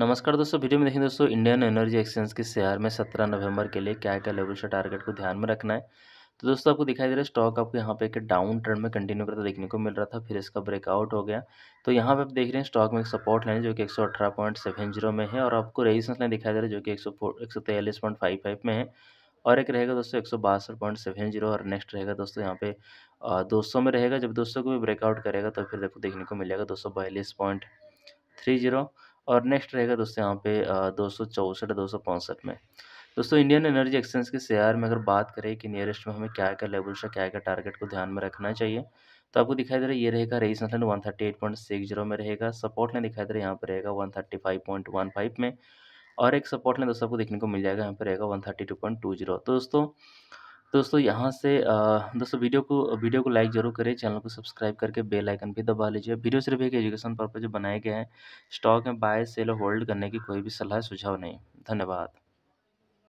नमस्कार दोस्तों वीडियो में देखें दोस्तों इंडियन एनर्जी एक्सचेंज के शेयर में सत्रह नवंबर के लिए क्या क्या लेवल से टारगेट को ध्यान में रखना है तो दोस्तों आपको दिखाई दे रहा है स्टॉक आपको यहाँ पे एक डाउन ट्रेंड में कंटिन्यू करता देखने को मिल रहा था फिर इसका ब्रेकआउट हो गया तो यहाँ पे आप देख रहे हैं स्टॉक में एक सपोर्ट लाइन जो कि एक में है और आपको रेजिस्टेंस लाइन दिखाई दे रहा है जो कि एक सौ में है और एक रहेगा दोस्तों एक सौ बासठ पॉइंट सेवन जीरो और नेक्स्ट रहेगा दोस्तों यहाँ पे दो सौ में रहेगा जब दोस्तों को भी ब्रेकआउट करेगा तो फिर देखो देखने को मिलेगा दो सौ बयालीस पॉइंट थ्री जीरो और नेक्स्ट रहेगा दोस्तों यहाँ पे दो सौ चौंसठ दो सौ पैंसठ में दोस्तों इंडियन एनर्जी एक्सचेंज के शेयर में अगर बात करें कि नियरेस्ट में हमें क्या क्या लेवल से क्या क्या टारगेट को ध्यान में रखना चाहिए तो आपको दिखाई दे रहा है ये रहेगा रेस one thirty eight point six zero में रहेगा सपोर्ट लाइन दिखाई दे रहा है यहाँ पर रहेगा one thirty five point one five में और एक सपोर्ट लाइन दोस्तों आपको देखने को मिल जाएगा यहाँ पर रहेगा one thirty two point two zero तो दोस्तों दोस्तों यहाँ से दोस्तों वीडियो को वीडियो को लाइक जरूर करें चैनल को सब्सक्राइब करके बेल आइकन भी दबा लीजिए वीडियो सिर्फ एक एजुकेशन पर्पज बनाए गए हैं स्टॉक में बाय सेल होल्ड करने की कोई भी सलाह सुझाव नहीं धन्यवाद